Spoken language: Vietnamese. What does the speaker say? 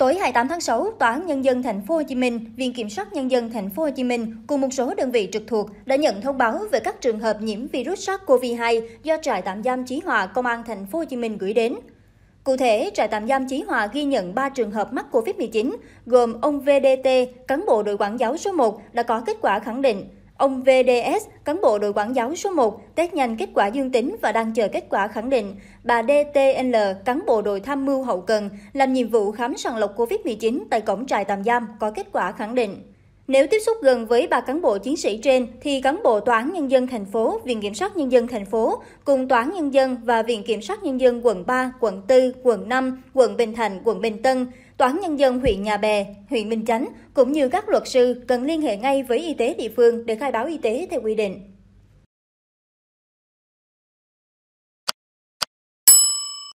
Tối 28 tháng 6, Tòa án nhân dân thành phố Hồ Chí Minh, Viện kiểm sát nhân dân thành phố Hồ Chí Minh cùng một số đơn vị trực thuộc đã nhận thông báo về các trường hợp nhiễm virus SARS-CoV-2 do trại tạm giam Chí Hòa Công an thành phố Hồ Chí Minh gửi đến. Cụ thể, trại tạm giam Chí Hòa ghi nhận 3 trường hợp mắc COVID-19, gồm ông VDT, cán bộ đội quản giáo số 1 đã có kết quả khẳng định Ông VDS, cán bộ đội quản giáo số 1, test nhanh kết quả dương tính và đang chờ kết quả khẳng định. Bà DTL, cán bộ đội tham mưu hậu cần, làm nhiệm vụ khám sàng lọc COVID-19 tại cổng trại tạm giam có kết quả khẳng định. Nếu tiếp xúc gần với ba cán bộ chiến sĩ trên thì cán bộ Tòa án nhân dân thành phố, Viện kiểm sát nhân dân thành phố cùng Tòa án nhân dân và Viện kiểm sát nhân dân quận 3, quận 4, quận 5, quận Bình Thạnh, quận Bình Tân Tòa án Nhân dân huyện Nhà Bè, huyện Bình Chánh cũng như các luật sư cần liên hệ ngay với y tế địa phương để khai báo y tế theo quy định.